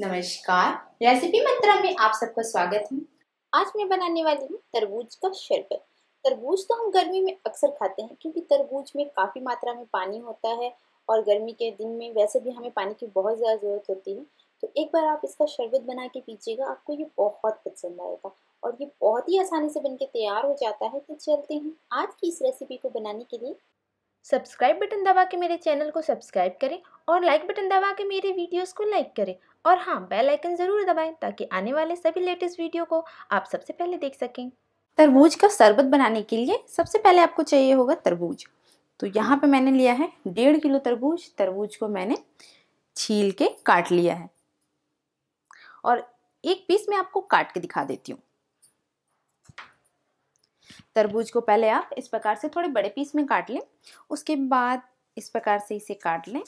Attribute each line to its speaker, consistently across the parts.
Speaker 1: नमस्कार रेसिपी मंत्रा में आप सबका स्वागत है आज मैं बनाने वाली हूँ तरबूज का शरबत तरबूज तो हम गर्मी में अक्सर खाते हैं क्योंकि तरबूज में काफ़ी मात्रा में पानी होता है और गर्मी के दिन में वैसे भी हमें पानी की बहुत ज़्यादा ज़रूरत होती है तो एक बार आप इसका शरबत बना के पीजिएगा आपको ये बहुत पसंद आएगा और ये बहुत ही आसानी से बनके तैयार हो जाता है तो चलते हैं आज की इस रेसिपी को बनाने के लिए सब्सक्राइब बटन दबा के मेरे चैनल को सब्सक्राइब करें और लाइक बटन दबा के मेरे वीडियोस को लाइक करें और हाँ बेल आइकन ज़रूर दबाएं ताकि आने वाले सभी लेटेस्ट वीडियो को आप सबसे पहले देख सकें तरबूज का शरबत बनाने के लिए सबसे पहले आपको चाहिए होगा तरबूज तो यहाँ पे मैंने लिया है डेढ़ किलो तरबूज तरबूज को मैंने छील के काट लिया है और एक पीस मैं आपको काट के दिखा देती हूँ तरबूज को पहले आप इस प्रकार से थोड़े बड़े पीस में काट लें उसके बाद इस प्रकार से इसे काट लें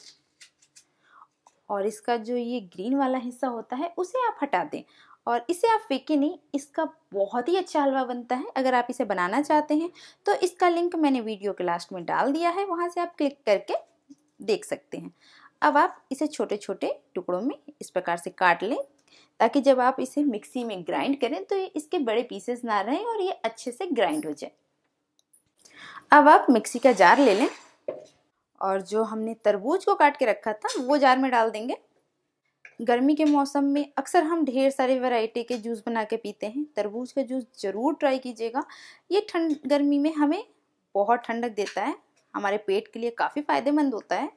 Speaker 1: और इसका जो ये ग्रीन वाला हिस्सा होता है उसे आप हटा दें और इसे आप फेंके नहीं इसका बहुत ही अच्छा हलवा बनता है अगर आप इसे बनाना चाहते हैं तो इसका लिंक मैंने वीडियो के लास्ट में डाल दिया है वहाँ से आप क्लिक करके देख सकते हैं अब आप इसे छोटे छोटे टुकड़ों में इस प्रकार से काट लें ताकि जब आप इसे मिक्सी में ग्राइंड करें तो ये इसके बड़े पीसेस ना रहें और ये अच्छे से ग्राइंड हो जाए अब आप मिक्सी का जार ले लें और जो हमने तरबूज को काट के रखा था वो जार में डाल देंगे गर्मी के मौसम में अक्सर हम ढेर सारे वैरायटी के जूस बना के पीते हैं तरबूज का जूस ज़रूर ट्राई कीजिएगा ये ठंड गर्मी में हमें बहुत ठंडक देता है हमारे पेट के लिए काफ़ी फ़ायदेमंद होता है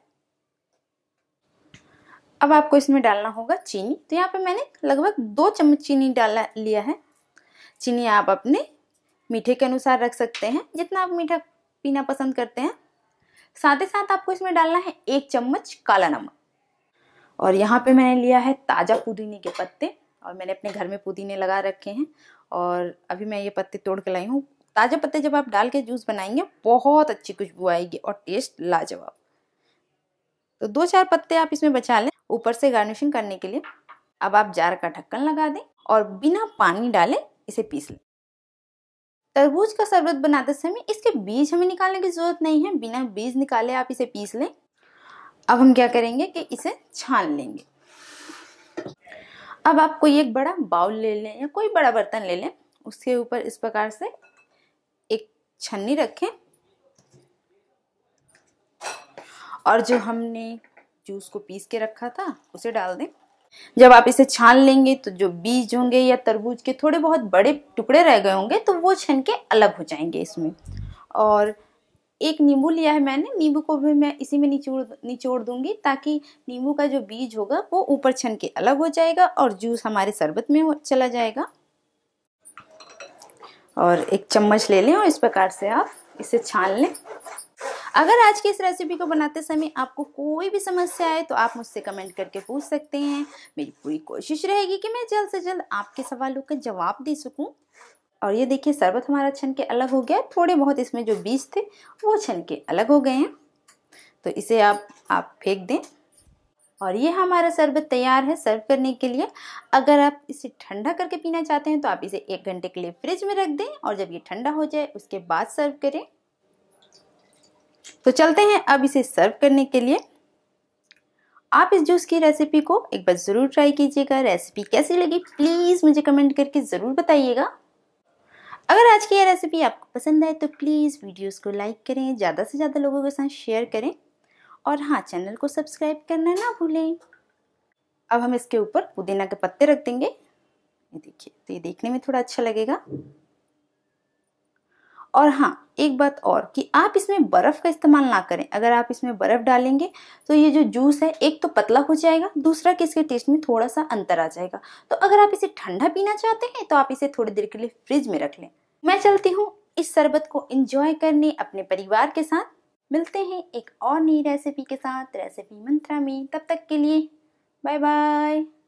Speaker 1: अब आपको इसमें डालना होगा चीनी तो यहाँ पे मैंने लगभग दो चम्मच चीनी डाला लिया है चीनी आप अपने मीठे के अनुसार रख सकते हैं जितना आप मीठा पीना पसंद करते हैं साथ ही साथ आपको इसमें डालना है एक चम्मच काला नमक और यहाँ पे मैंने लिया है ताज़ा पुदीने के पत्ते और मैंने अपने घर में पुदीने लगा रखे हैं और अभी मैं ये पत्ते तोड़ के लाई हूँ ताज़ा पत्ते जब आप डाल के जूस बनाएंगे बहुत अच्छी खुशबू आएगी और टेस्ट लाजवाब तो दो चार पत्ते आप इसमें बचा लें ऊपर से गार्निशिंग करने के लिए अब आप जार का ढक्कन लगा दें और बिना पानी डाले इसे पीस लें तरबूज का शरबत बनाते समय इसके बीज हमें निकालने की ज़रूरत नहीं है बिना बीज निकाले आप इसे पीस लें अब हम क्या करेंगे कि इसे छान लेंगे अब आप कोई एक बड़ा बाउल ले लें या कोई बड़ा बर्तन ले लें उसके ऊपर इस प्रकार से एक छन्नी रखें और जो हमने जूस को पीस के रखा था उसे डाल दें जब आप इसे छान लेंगे तो जो बीज होंगे या तरबूज के थोड़े बहुत बड़े टुकड़े रह गए होंगे तो वो छन के अलग हो जाएंगे इसमें और एक नींबू लिया है मैंने नींबू को भी मैं इसी में निचोड़ निचोड़ दूंगी ताकि नींबू का जो बीज होगा वो ऊपर छन के अलग हो जाएगा और जूस हमारे शरबत में चला जाएगा और एक चम्मच ले लें और इस प्रकार से आप इसे छान लें अगर आज की इस रेसिपी को बनाते समय आपको कोई भी समस्या आए तो आप मुझसे कमेंट करके पूछ सकते हैं मेरी पूरी कोशिश रहेगी कि मैं जल्द से जल्द आपके सवालों का जवाब दे सकूँ और ये देखिए शरबत हमारा छन के अलग हो गया थोड़े बहुत इसमें जो बीज थे वो छन के अलग हो गए हैं तो इसे आप आप फेंक दें और ये हमारा शरबत तैयार है सर्व करने के लिए अगर आप इसे ठंडा करके पीना चाहते हैं तो आप इसे एक घंटे के लिए फ्रिज में रख दें और जब ये ठंडा हो जाए उसके बाद सर्व करें तो चलते हैं अब इसे सर्व करने के लिए आप इस जूस की रेसिपी को एक बार ज़रूर ट्राई कीजिएगा रेसिपी कैसी लगी प्लीज़ मुझे कमेंट करके ज़रूर बताइएगा अगर आज की यह रेसिपी आपको पसंद आए तो प्लीज़ वीडियोस को लाइक करें ज़्यादा से ज़्यादा लोगों के साथ शेयर करें और हाँ चैनल को सब्सक्राइब करना ना भूलें अब हम इसके ऊपर पुदीना के पत्ते रख देंगे ये देखिए तो ये देखने में थोड़ा अच्छा लगेगा और हाँ एक बात और कि आप इसमें बर्फ़ का इस्तेमाल ना करें अगर आप इसमें बर्फ़ डालेंगे तो ये जो जूस है एक तो पतला हो जाएगा दूसरा कि इसके टेस्ट में थोड़ा सा अंतर आ जाएगा तो अगर आप इसे ठंडा पीना चाहते हैं तो आप इसे थोड़ी देर के लिए फ्रिज में रख लें मैं चलती हूँ इस शरबत को इंजॉय करने अपने परिवार के साथ मिलते हैं एक और नई रेसिपी के साथ रेसिपी मंत्रा में तब तक के लिए बाय बाय